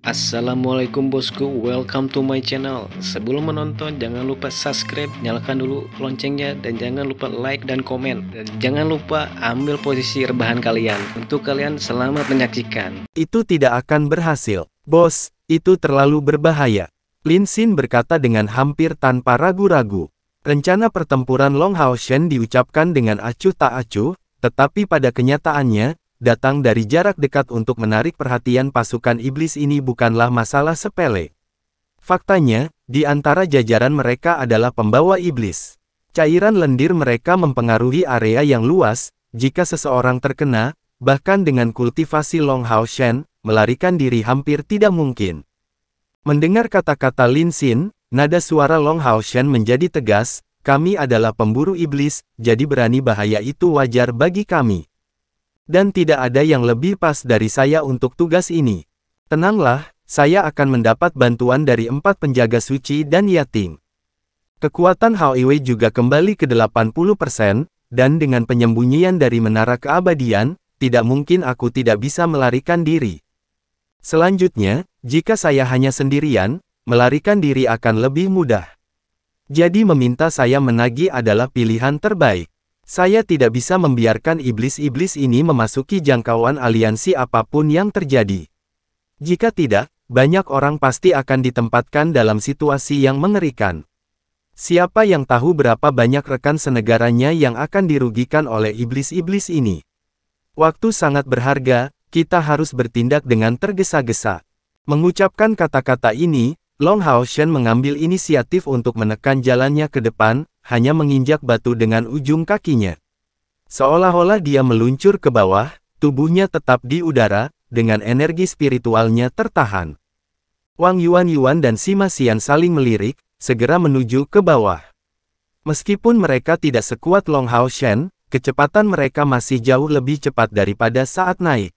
Assalamualaikum bosku, welcome to my channel Sebelum menonton jangan lupa subscribe, nyalakan dulu loncengnya Dan jangan lupa like dan komen Dan jangan lupa ambil posisi rebahan kalian Untuk kalian selamat menyaksikan Itu tidak akan berhasil Bos, itu terlalu berbahaya Lin Xin berkata dengan hampir tanpa ragu-ragu Rencana pertempuran Long Hao Shen diucapkan dengan acuh tak acuh Tetapi pada kenyataannya, datang dari jarak dekat untuk menarik perhatian pasukan iblis ini bukanlah masalah sepele. Faktanya, di antara jajaran mereka adalah pembawa iblis. Cairan lendir mereka mempengaruhi area yang luas, jika seseorang terkena, bahkan dengan kultivasi Long Hao Shen, melarikan diri hampir tidak mungkin. Mendengar kata-kata Lin Xin, nada suara Long Hao Shen menjadi tegas, kami adalah pemburu iblis, jadi berani bahaya itu wajar bagi kami. Dan tidak ada yang lebih pas dari saya untuk tugas ini. Tenanglah, saya akan mendapat bantuan dari empat penjaga suci dan yatim. Kekuatan Haoiwei juga kembali ke 80%, dan dengan penyembunyian dari menara keabadian, tidak mungkin aku tidak bisa melarikan diri. Selanjutnya, jika saya hanya sendirian, melarikan diri akan lebih mudah. Jadi meminta saya menagih adalah pilihan terbaik. Saya tidak bisa membiarkan iblis-iblis ini memasuki jangkauan aliansi apapun yang terjadi. Jika tidak, banyak orang pasti akan ditempatkan dalam situasi yang mengerikan. Siapa yang tahu berapa banyak rekan senegaranya yang akan dirugikan oleh iblis-iblis ini? Waktu sangat berharga, kita harus bertindak dengan tergesa-gesa. Mengucapkan kata-kata ini, Long Hao Shen mengambil inisiatif untuk menekan jalannya ke depan, hanya menginjak batu dengan ujung kakinya. Seolah-olah dia meluncur ke bawah, tubuhnya tetap di udara, dengan energi spiritualnya tertahan. Wang Yuan Yuan dan Sima Xian saling melirik, segera menuju ke bawah. Meskipun mereka tidak sekuat Long Hao Shen, kecepatan mereka masih jauh lebih cepat daripada saat naik.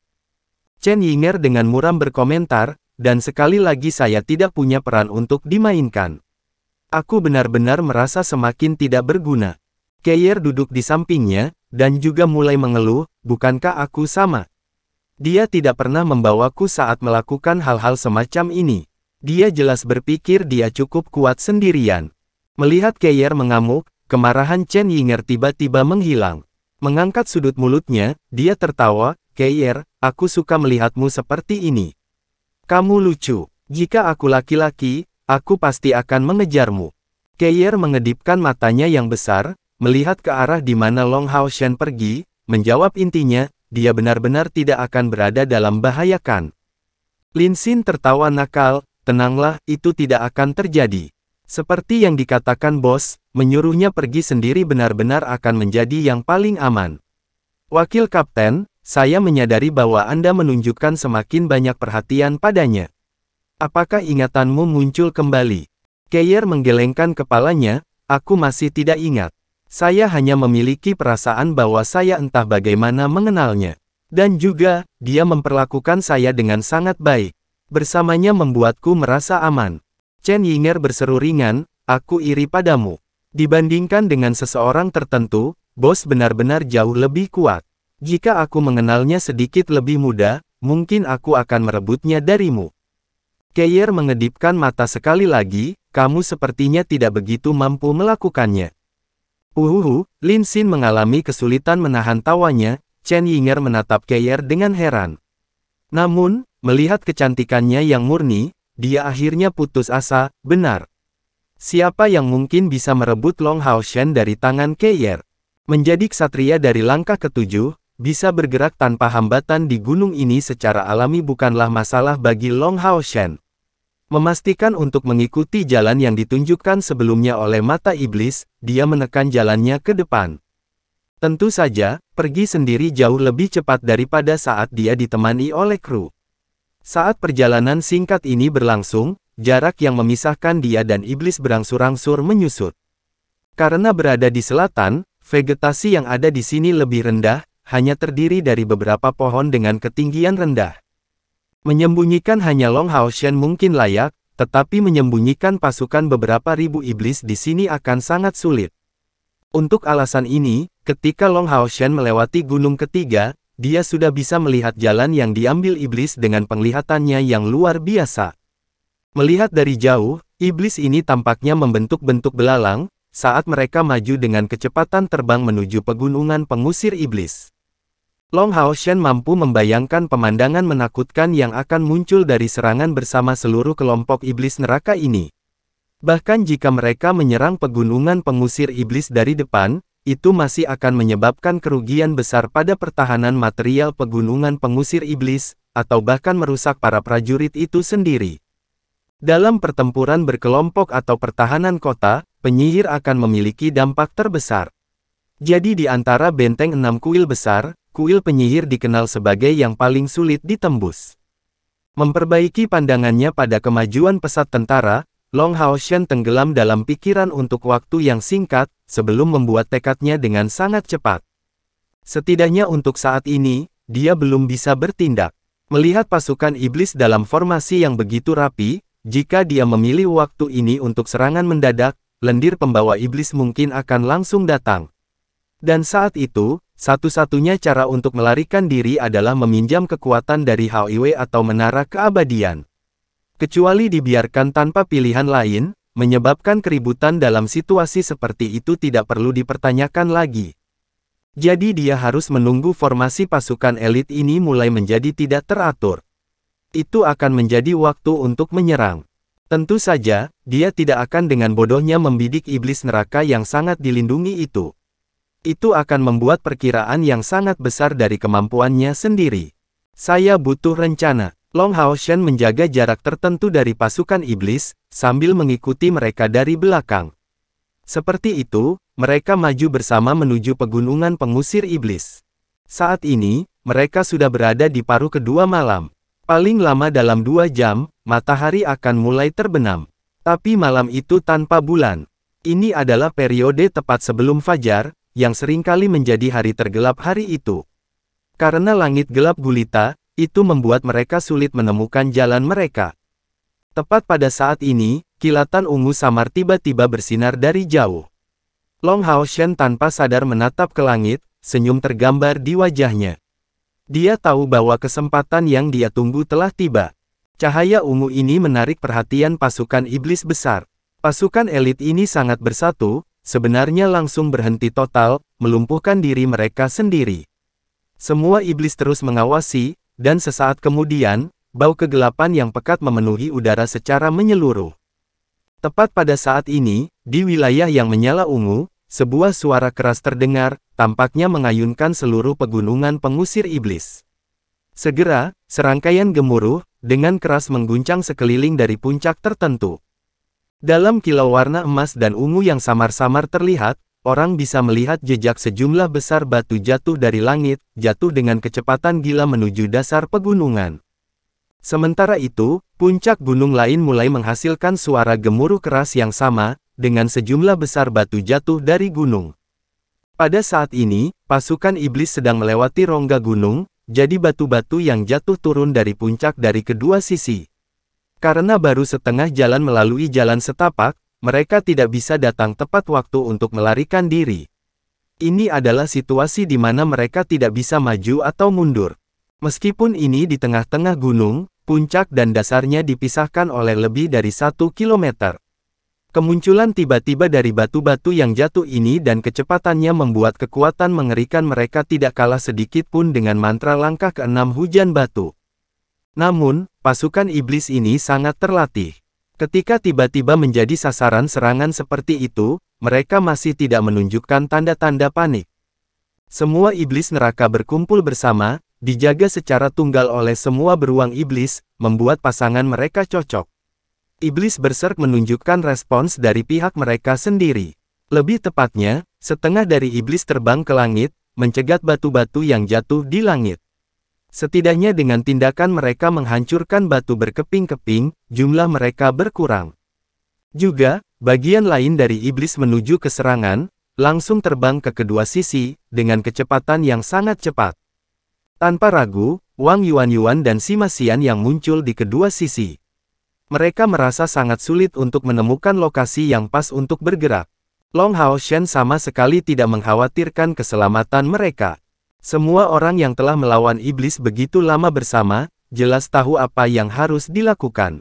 Chen Yinger dengan muram berkomentar, dan sekali lagi saya tidak punya peran untuk dimainkan. Aku benar-benar merasa semakin tidak berguna. Keir duduk di sampingnya, dan juga mulai mengeluh, bukankah aku sama? Dia tidak pernah membawaku saat melakukan hal-hal semacam ini. Dia jelas berpikir dia cukup kuat sendirian. Melihat Keir mengamuk, kemarahan Chen Yinger tiba-tiba menghilang. Mengangkat sudut mulutnya, dia tertawa, Keir, aku suka melihatmu seperti ini. Kamu lucu. Jika aku laki-laki, aku pasti akan mengejarmu. Keyer mengedipkan matanya yang besar, melihat ke arah di mana Long Hao Shen pergi, menjawab intinya, dia benar-benar tidak akan berada dalam bahayakan. Lin Xin tertawa nakal, tenanglah, itu tidak akan terjadi. Seperti yang dikatakan bos, menyuruhnya pergi sendiri benar-benar akan menjadi yang paling aman. Wakil Kapten, saya menyadari bahwa Anda menunjukkan semakin banyak perhatian padanya. Apakah ingatanmu muncul kembali? Keyer menggelengkan kepalanya, aku masih tidak ingat. Saya hanya memiliki perasaan bahwa saya entah bagaimana mengenalnya. Dan juga, dia memperlakukan saya dengan sangat baik. Bersamanya membuatku merasa aman. Chen Yinger berseru ringan, aku iri padamu. Dibandingkan dengan seseorang tertentu, bos benar-benar jauh lebih kuat. Jika aku mengenalnya sedikit lebih muda, mungkin aku akan merebutnya darimu. Keyer mengedipkan mata sekali lagi, kamu sepertinya tidak begitu mampu melakukannya. Uhuhu, Lin Xin mengalami kesulitan menahan tawanya, Chen Yinger menatap Keyer dengan heran. Namun, melihat kecantikannya yang murni, dia akhirnya putus asa, benar. Siapa yang mungkin bisa merebut Long Hao Shen dari tangan Keyer? Menjadi ksatria dari langkah ketujuh, bisa bergerak tanpa hambatan di gunung ini secara alami bukanlah masalah bagi Long Hao Shen. Memastikan untuk mengikuti jalan yang ditunjukkan sebelumnya oleh mata iblis, dia menekan jalannya ke depan. Tentu saja, pergi sendiri jauh lebih cepat daripada saat dia ditemani oleh kru. Saat perjalanan singkat ini berlangsung, jarak yang memisahkan dia dan iblis berangsur-angsur menyusut. Karena berada di selatan, vegetasi yang ada di sini lebih rendah, hanya terdiri dari beberapa pohon dengan ketinggian rendah. Menyembunyikan hanya Long Hao mungkin layak, tetapi menyembunyikan pasukan beberapa ribu iblis di sini akan sangat sulit. Untuk alasan ini, ketika Long Hao melewati gunung ketiga, dia sudah bisa melihat jalan yang diambil iblis dengan penglihatannya yang luar biasa. Melihat dari jauh, iblis ini tampaknya membentuk bentuk belalang, saat mereka maju dengan kecepatan terbang menuju pegunungan pengusir iblis. Long Shen mampu membayangkan pemandangan menakutkan yang akan muncul dari serangan bersama seluruh kelompok iblis neraka ini. Bahkan jika mereka menyerang pegunungan pengusir iblis dari depan, itu masih akan menyebabkan kerugian besar pada pertahanan material pegunungan pengusir iblis, atau bahkan merusak para prajurit itu sendiri. Dalam pertempuran berkelompok atau pertahanan kota, penyihir akan memiliki dampak terbesar. Jadi di antara benteng enam kuil besar, kuil penyihir dikenal sebagai yang paling sulit ditembus. Memperbaiki pandangannya pada kemajuan pesat tentara, Long Haoshen tenggelam dalam pikiran untuk waktu yang singkat, sebelum membuat tekadnya dengan sangat cepat. Setidaknya untuk saat ini, dia belum bisa bertindak. Melihat pasukan iblis dalam formasi yang begitu rapi, jika dia memilih waktu ini untuk serangan mendadak, lendir pembawa iblis mungkin akan langsung datang. Dan saat itu, satu-satunya cara untuk melarikan diri adalah meminjam kekuatan dari Haiwe atau menara keabadian. Kecuali dibiarkan tanpa pilihan lain, menyebabkan keributan dalam situasi seperti itu tidak perlu dipertanyakan lagi. Jadi dia harus menunggu formasi pasukan elit ini mulai menjadi tidak teratur. Itu akan menjadi waktu untuk menyerang. Tentu saja, dia tidak akan dengan bodohnya membidik iblis neraka yang sangat dilindungi itu. Itu akan membuat perkiraan yang sangat besar dari kemampuannya sendiri. Saya butuh rencana. Long Hao Shen menjaga jarak tertentu dari pasukan iblis, sambil mengikuti mereka dari belakang. Seperti itu, mereka maju bersama menuju pegunungan pengusir iblis. Saat ini, mereka sudah berada di paruh kedua malam. Paling lama dalam dua jam, matahari akan mulai terbenam. Tapi malam itu tanpa bulan. Ini adalah periode tepat sebelum fajar, yang seringkali menjadi hari tergelap hari itu. Karena langit gelap gulita, itu membuat mereka sulit menemukan jalan mereka. Tepat pada saat ini, kilatan ungu samar tiba-tiba bersinar dari jauh. Long Hao Shen tanpa sadar menatap ke langit, senyum tergambar di wajahnya. Dia tahu bahwa kesempatan yang dia tunggu telah tiba. Cahaya ungu ini menarik perhatian pasukan iblis besar. Pasukan elit ini sangat bersatu, sebenarnya langsung berhenti total, melumpuhkan diri mereka sendiri. Semua iblis terus mengawasi, dan sesaat kemudian, bau kegelapan yang pekat memenuhi udara secara menyeluruh. Tepat pada saat ini, di wilayah yang menyala ungu, sebuah suara keras terdengar, tampaknya mengayunkan seluruh pegunungan pengusir iblis. Segera, serangkaian gemuruh, dengan keras mengguncang sekeliling dari puncak tertentu. Dalam kilau warna emas dan ungu yang samar-samar terlihat, orang bisa melihat jejak sejumlah besar batu jatuh dari langit, jatuh dengan kecepatan gila menuju dasar pegunungan. Sementara itu, puncak gunung lain mulai menghasilkan suara gemuruh keras yang sama, dengan sejumlah besar batu jatuh dari gunung. Pada saat ini, pasukan iblis sedang melewati rongga gunung, jadi batu-batu yang jatuh turun dari puncak dari kedua sisi. Karena baru setengah jalan melalui jalan setapak, mereka tidak bisa datang tepat waktu untuk melarikan diri. Ini adalah situasi di mana mereka tidak bisa maju atau mundur. Meskipun ini di tengah-tengah gunung, puncak dan dasarnya dipisahkan oleh lebih dari satu kilometer. Kemunculan tiba-tiba dari batu-batu yang jatuh ini dan kecepatannya membuat kekuatan mengerikan mereka tidak kalah sedikit pun dengan mantra langkah keenam hujan batu. Namun, pasukan iblis ini sangat terlatih. Ketika tiba-tiba menjadi sasaran serangan seperti itu, mereka masih tidak menunjukkan tanda-tanda panik. Semua iblis neraka berkumpul bersama, dijaga secara tunggal oleh semua beruang iblis, membuat pasangan mereka cocok. Iblis berserk menunjukkan respons dari pihak mereka sendiri. Lebih tepatnya, setengah dari iblis terbang ke langit, mencegat batu-batu yang jatuh di langit. Setidaknya dengan tindakan mereka menghancurkan batu berkeping-keping, jumlah mereka berkurang. Juga, bagian lain dari iblis menuju ke serangan, langsung terbang ke kedua sisi, dengan kecepatan yang sangat cepat. Tanpa ragu, Wang Yuan-Yuan dan Sima Xian yang muncul di kedua sisi. Mereka merasa sangat sulit untuk menemukan lokasi yang pas untuk bergerak. Long Hao Shen sama sekali tidak mengkhawatirkan keselamatan mereka. Semua orang yang telah melawan iblis begitu lama bersama, jelas tahu apa yang harus dilakukan.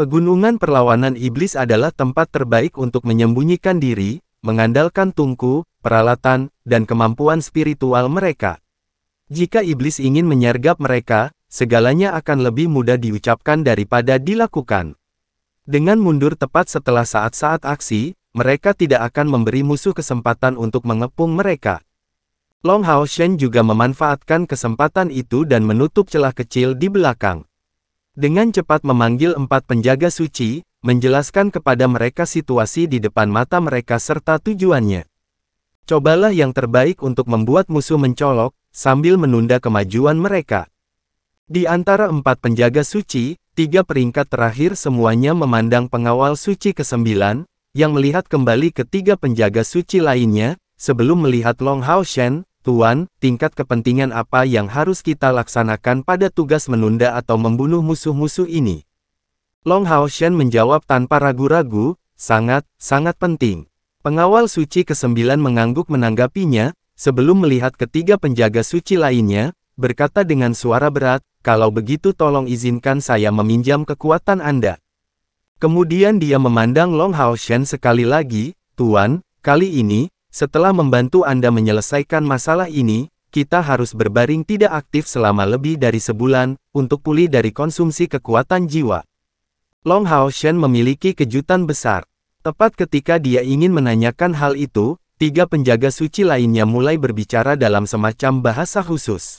Pegunungan perlawanan iblis adalah tempat terbaik untuk menyembunyikan diri, mengandalkan tungku, peralatan, dan kemampuan spiritual mereka. Jika iblis ingin menyergap mereka, segalanya akan lebih mudah diucapkan daripada dilakukan. Dengan mundur tepat setelah saat-saat aksi, mereka tidak akan memberi musuh kesempatan untuk mengepung mereka. Long Hao Shen juga memanfaatkan kesempatan itu dan menutup celah kecil di belakang. Dengan cepat memanggil empat penjaga suci, menjelaskan kepada mereka situasi di depan mata mereka serta tujuannya. Cobalah yang terbaik untuk membuat musuh mencolok, sambil menunda kemajuan mereka. Di antara empat penjaga suci, tiga peringkat terakhir semuanya memandang pengawal suci ke-9, yang melihat kembali ketiga penjaga suci lainnya, sebelum melihat Long Hao Shen, Tuan, tingkat kepentingan apa yang harus kita laksanakan pada tugas menunda atau membunuh musuh-musuh ini? Long Hao Shen menjawab tanpa ragu-ragu, sangat, sangat penting. Pengawal suci ke-9 mengangguk menanggapinya, sebelum melihat ketiga penjaga suci lainnya, berkata dengan suara berat, kalau begitu tolong izinkan saya meminjam kekuatan Anda. Kemudian dia memandang Long Hao Shen sekali lagi, Tuan, kali ini, setelah membantu Anda menyelesaikan masalah ini, kita harus berbaring tidak aktif selama lebih dari sebulan, untuk pulih dari konsumsi kekuatan jiwa. Long Hao Shen memiliki kejutan besar. Tepat ketika dia ingin menanyakan hal itu, tiga penjaga suci lainnya mulai berbicara dalam semacam bahasa khusus.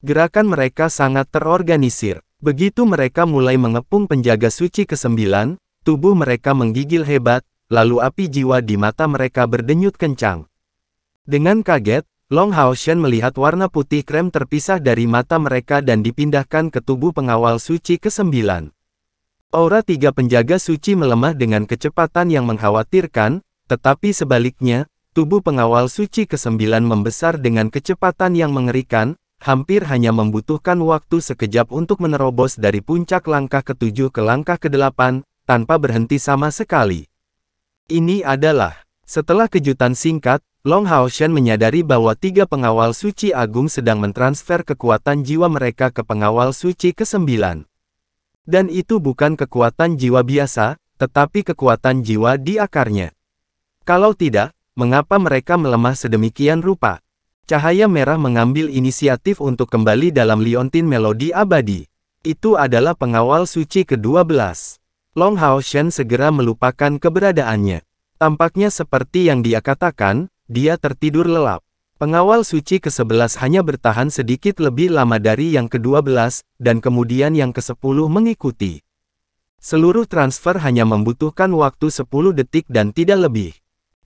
Gerakan mereka sangat terorganisir. Begitu mereka mulai mengepung penjaga suci ke-9, tubuh mereka menggigil hebat, lalu api jiwa di mata mereka berdenyut kencang. Dengan kaget, Long Hao Shen melihat warna putih krem terpisah dari mata mereka dan dipindahkan ke tubuh pengawal suci ke-9. Aura tiga penjaga suci melemah dengan kecepatan yang mengkhawatirkan, tetapi sebaliknya, tubuh pengawal suci ke-9 membesar dengan kecepatan yang mengerikan, hampir hanya membutuhkan waktu sekejap untuk menerobos dari puncak langkah ke ketujuh ke langkah ke kedelapan, tanpa berhenti sama sekali. Ini adalah, setelah kejutan singkat, Long Hao Shen menyadari bahwa tiga pengawal suci agung sedang mentransfer kekuatan jiwa mereka ke pengawal suci ke-9. Dan itu bukan kekuatan jiwa biasa, tetapi kekuatan jiwa di akarnya. Kalau tidak, mengapa mereka melemah sedemikian rupa? Cahaya merah mengambil inisiatif untuk kembali dalam liontin melodi abadi. Itu adalah pengawal suci ke-12. Long Hao Shen segera melupakan keberadaannya. Tampaknya seperti yang dia katakan, dia tertidur lelap. Pengawal suci ke-11 hanya bertahan sedikit lebih lama dari yang ke-12, dan kemudian yang ke-10 mengikuti. Seluruh transfer hanya membutuhkan waktu 10 detik dan tidak lebih.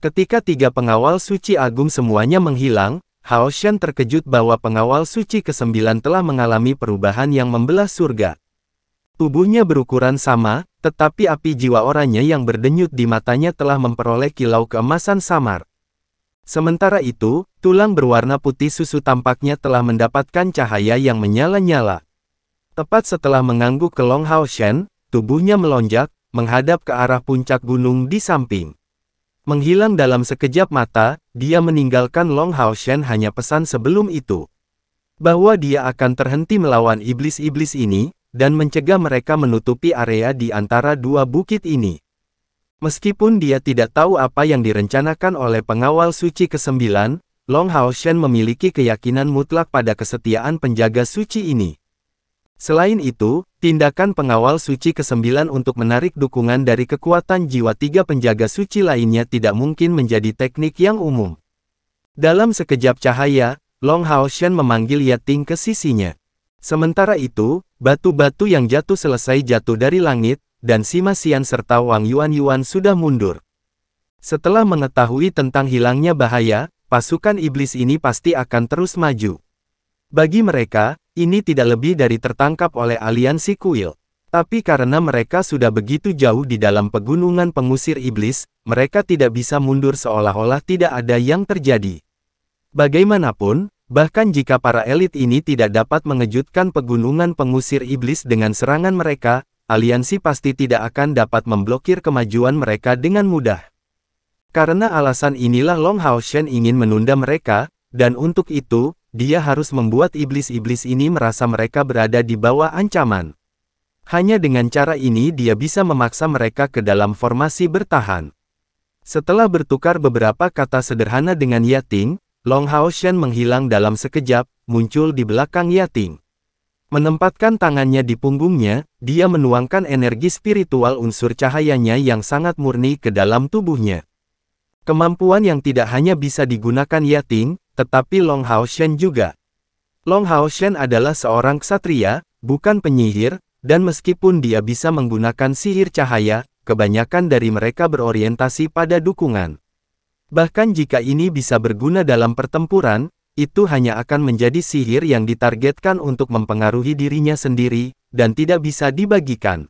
Ketika tiga pengawal suci agung semuanya menghilang, Hao Shen terkejut bahwa pengawal suci ke-9 telah mengalami perubahan yang membelah surga. Tubuhnya berukuran sama, tetapi api jiwa orangnya yang berdenyut di matanya telah memperoleh kilau keemasan samar. Sementara itu, tulang berwarna putih susu tampaknya telah mendapatkan cahaya yang menyala-nyala. Tepat setelah mengangguk ke Long Hao Shen, tubuhnya melonjak, menghadap ke arah puncak gunung di samping. Menghilang dalam sekejap mata, dia meninggalkan Long Hao Shen hanya pesan sebelum itu. Bahwa dia akan terhenti melawan iblis-iblis ini, dan mencegah mereka menutupi area di antara dua bukit ini. Meskipun dia tidak tahu apa yang direncanakan oleh pengawal suci ke-9, Long Hao Shen memiliki keyakinan mutlak pada kesetiaan penjaga suci ini. Selain itu, tindakan pengawal suci ke-9 untuk menarik dukungan dari kekuatan jiwa tiga penjaga suci lainnya tidak mungkin menjadi teknik yang umum. Dalam sekejap cahaya, Long Hao Shen memanggil Yating ke sisinya. Sementara itu, Batu-batu yang jatuh selesai jatuh dari langit, dan Sima Xian serta Wang Yuan-Yuan sudah mundur. Setelah mengetahui tentang hilangnya bahaya, pasukan iblis ini pasti akan terus maju. Bagi mereka, ini tidak lebih dari tertangkap oleh aliansi kuil. Tapi karena mereka sudah begitu jauh di dalam pegunungan pengusir iblis, mereka tidak bisa mundur seolah-olah tidak ada yang terjadi. Bagaimanapun, Bahkan jika para elit ini tidak dapat mengejutkan pegunungan pengusir iblis dengan serangan mereka, aliansi pasti tidak akan dapat memblokir kemajuan mereka dengan mudah. Karena alasan inilah Long Hao Shen ingin menunda mereka, dan untuk itu, dia harus membuat iblis-iblis ini merasa mereka berada di bawah ancaman. Hanya dengan cara ini dia bisa memaksa mereka ke dalam formasi bertahan. Setelah bertukar beberapa kata sederhana dengan Yating, Long Hao Shen menghilang dalam sekejap, muncul di belakang Yating. Menempatkan tangannya di punggungnya, dia menuangkan energi spiritual unsur cahayanya yang sangat murni ke dalam tubuhnya. Kemampuan yang tidak hanya bisa digunakan Yating, tetapi Long Hao Shen juga. Long Hao Shen adalah seorang ksatria, bukan penyihir, dan meskipun dia bisa menggunakan sihir cahaya, kebanyakan dari mereka berorientasi pada dukungan. Bahkan jika ini bisa berguna dalam pertempuran, itu hanya akan menjadi sihir yang ditargetkan untuk mempengaruhi dirinya sendiri, dan tidak bisa dibagikan.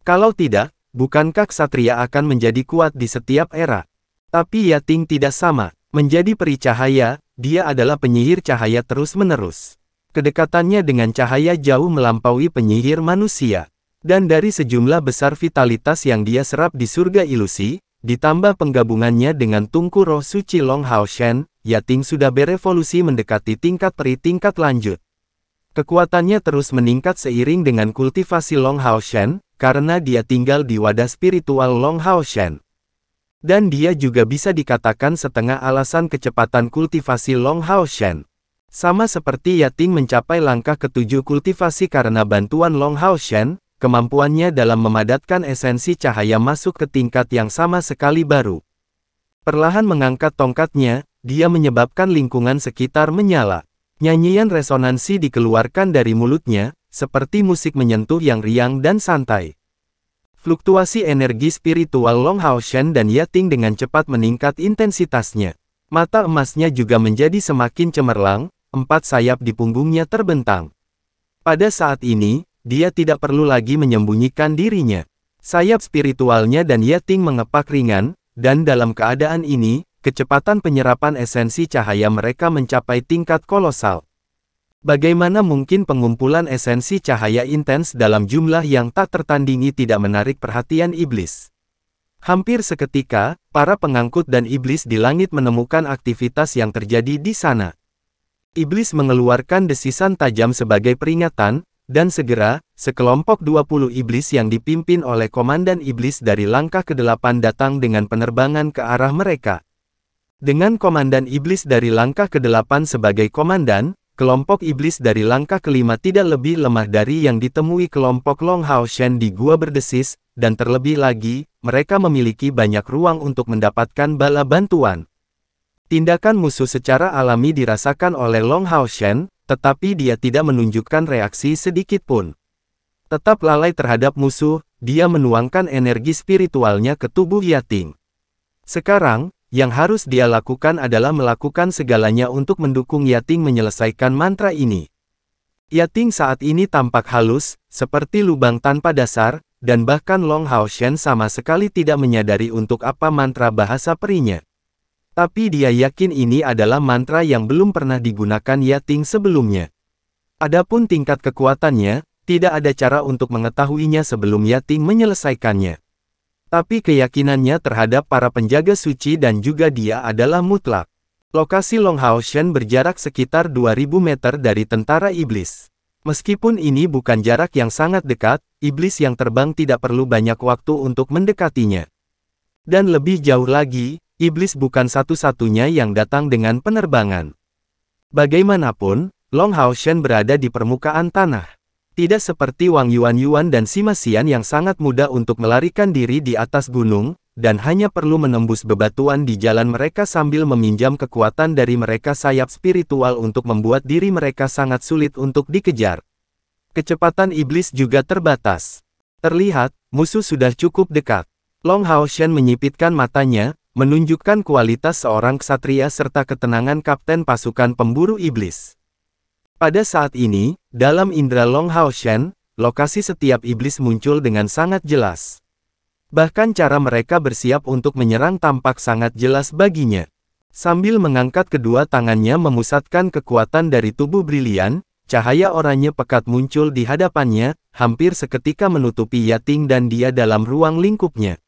Kalau tidak, bukankah ksatria akan menjadi kuat di setiap era? Tapi Yating tidak sama. Menjadi peri cahaya, dia adalah penyihir cahaya terus-menerus. Kedekatannya dengan cahaya jauh melampaui penyihir manusia. Dan dari sejumlah besar vitalitas yang dia serap di surga ilusi, Ditambah penggabungannya dengan Tungku Roh Suci Long Hao Shen, Yating sudah berevolusi mendekati tingkat peri tingkat lanjut. Kekuatannya terus meningkat seiring dengan kultivasi Long Hao Shen, karena dia tinggal di wadah spiritual Long Hao Shen. Dan dia juga bisa dikatakan setengah alasan kecepatan kultivasi Long Hao Shen. Sama seperti Yating mencapai langkah ketujuh kultivasi karena bantuan Long Hao Shen, kemampuannya dalam memadatkan esensi cahaya masuk ke tingkat yang sama sekali baru. Perlahan mengangkat tongkatnya, dia menyebabkan lingkungan sekitar menyala. Nyanyian resonansi dikeluarkan dari mulutnya, seperti musik menyentuh yang riang dan santai. Fluktuasi energi spiritual Long Hao Shen dan Yating dengan cepat meningkat intensitasnya. Mata emasnya juga menjadi semakin cemerlang, empat sayap di punggungnya terbentang. Pada saat ini, dia tidak perlu lagi menyembunyikan dirinya. Sayap spiritualnya dan Yeting mengepak ringan, dan dalam keadaan ini, kecepatan penyerapan esensi cahaya mereka mencapai tingkat kolosal. Bagaimana mungkin pengumpulan esensi cahaya intens dalam jumlah yang tak tertandingi tidak menarik perhatian iblis? Hampir seketika, para pengangkut dan iblis di langit menemukan aktivitas yang terjadi di sana. Iblis mengeluarkan desisan tajam sebagai peringatan, dan segera, sekelompok 20 iblis yang dipimpin oleh komandan iblis dari langkah ke-8 datang dengan penerbangan ke arah mereka. Dengan komandan iblis dari langkah ke-8 sebagai komandan, kelompok iblis dari langkah kelima tidak lebih lemah dari yang ditemui kelompok Long Hao Shen di Gua Berdesis, dan terlebih lagi, mereka memiliki banyak ruang untuk mendapatkan bala bantuan. Tindakan musuh secara alami dirasakan oleh Long Hao Shen, tetapi dia tidak menunjukkan reaksi sedikit pun. Tetap lalai terhadap musuh, dia menuangkan energi spiritualnya ke tubuh Yating. Sekarang, yang harus dia lakukan adalah melakukan segalanya untuk mendukung Yating menyelesaikan mantra ini. Yating saat ini tampak halus, seperti lubang tanpa dasar, dan bahkan Long Hao Shen sama sekali tidak menyadari untuk apa mantra bahasa perinya. Tapi dia yakin ini adalah mantra yang belum pernah digunakan Yating sebelumnya. Adapun tingkat kekuatannya, tidak ada cara untuk mengetahuinya sebelum Yating menyelesaikannya. Tapi keyakinannya terhadap para penjaga suci dan juga dia adalah mutlak. Lokasi Long Longhaoshen berjarak sekitar 2000 meter dari tentara iblis. Meskipun ini bukan jarak yang sangat dekat, iblis yang terbang tidak perlu banyak waktu untuk mendekatinya. Dan lebih jauh lagi, iblis bukan satu-satunya yang datang dengan penerbangan. Bagaimanapun, Long Hao Shen berada di permukaan tanah. Tidak seperti Wang Yuan-Yuan dan Sima Xian yang sangat mudah untuk melarikan diri di atas gunung, dan hanya perlu menembus bebatuan di jalan mereka sambil meminjam kekuatan dari mereka sayap spiritual untuk membuat diri mereka sangat sulit untuk dikejar. Kecepatan iblis juga terbatas. Terlihat, musuh sudah cukup dekat. Long Hao Shen menyipitkan matanya, menunjukkan kualitas seorang ksatria serta ketenangan kapten pasukan pemburu iblis. Pada saat ini, dalam Indra Long Hao Shen, lokasi setiap iblis muncul dengan sangat jelas. Bahkan cara mereka bersiap untuk menyerang tampak sangat jelas baginya. Sambil mengangkat kedua tangannya memusatkan kekuatan dari tubuh brilian, cahaya oranye pekat muncul di hadapannya, hampir seketika menutupi Yating dan dia dalam ruang lingkupnya.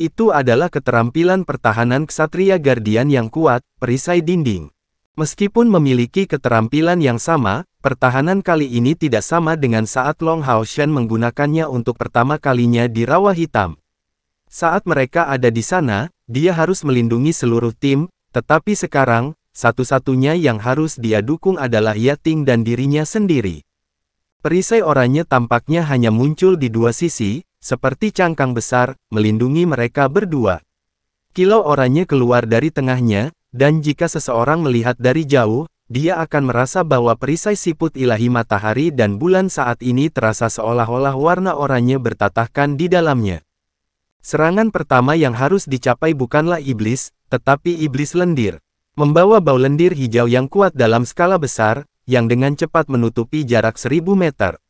Itu adalah keterampilan pertahanan Ksatria Guardian yang kuat, perisai dinding. Meskipun memiliki keterampilan yang sama, pertahanan kali ini tidak sama dengan saat Long Hao Shen menggunakannya untuk pertama kalinya di Rawa Hitam. Saat mereka ada di sana, dia harus melindungi seluruh tim, tetapi sekarang, satu-satunya yang harus dia dukung adalah Yating dan dirinya sendiri. Perisai oranye tampaknya hanya muncul di dua sisi, seperti cangkang besar, melindungi mereka berdua. Kilau oranye keluar dari tengahnya, dan jika seseorang melihat dari jauh, dia akan merasa bahwa perisai siput ilahi matahari dan bulan saat ini terasa seolah-olah warna oranye bertatahkan di dalamnya. Serangan pertama yang harus dicapai bukanlah iblis, tetapi iblis lendir. Membawa bau lendir hijau yang kuat dalam skala besar, yang dengan cepat menutupi jarak seribu meter.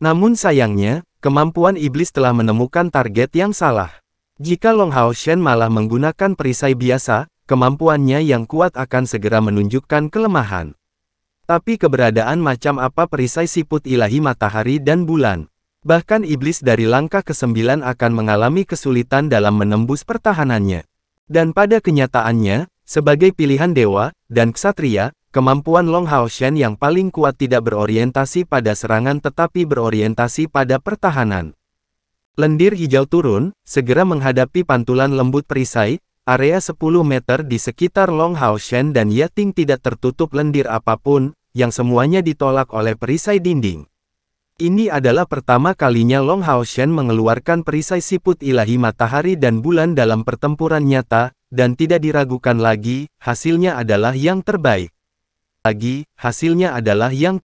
Namun sayangnya, kemampuan iblis telah menemukan target yang salah. Jika Long Hao Shen malah menggunakan perisai biasa, kemampuannya yang kuat akan segera menunjukkan kelemahan. Tapi keberadaan macam apa perisai siput ilahi matahari dan bulan. Bahkan iblis dari langkah ke-9 akan mengalami kesulitan dalam menembus pertahanannya. Dan pada kenyataannya, sebagai pilihan dewa dan ksatria, Kemampuan Long Hao Shen yang paling kuat tidak berorientasi pada serangan tetapi berorientasi pada pertahanan. Lendir hijau turun, segera menghadapi pantulan lembut perisai, area 10 meter di sekitar Long Hao Shen dan Yating tidak tertutup lendir apapun, yang semuanya ditolak oleh perisai dinding. Ini adalah pertama kalinya Long Hao Shen mengeluarkan perisai siput ilahi matahari dan bulan dalam pertempuran nyata, dan tidak diragukan lagi, hasilnya adalah yang terbaik. Lagi, hasilnya adalah yang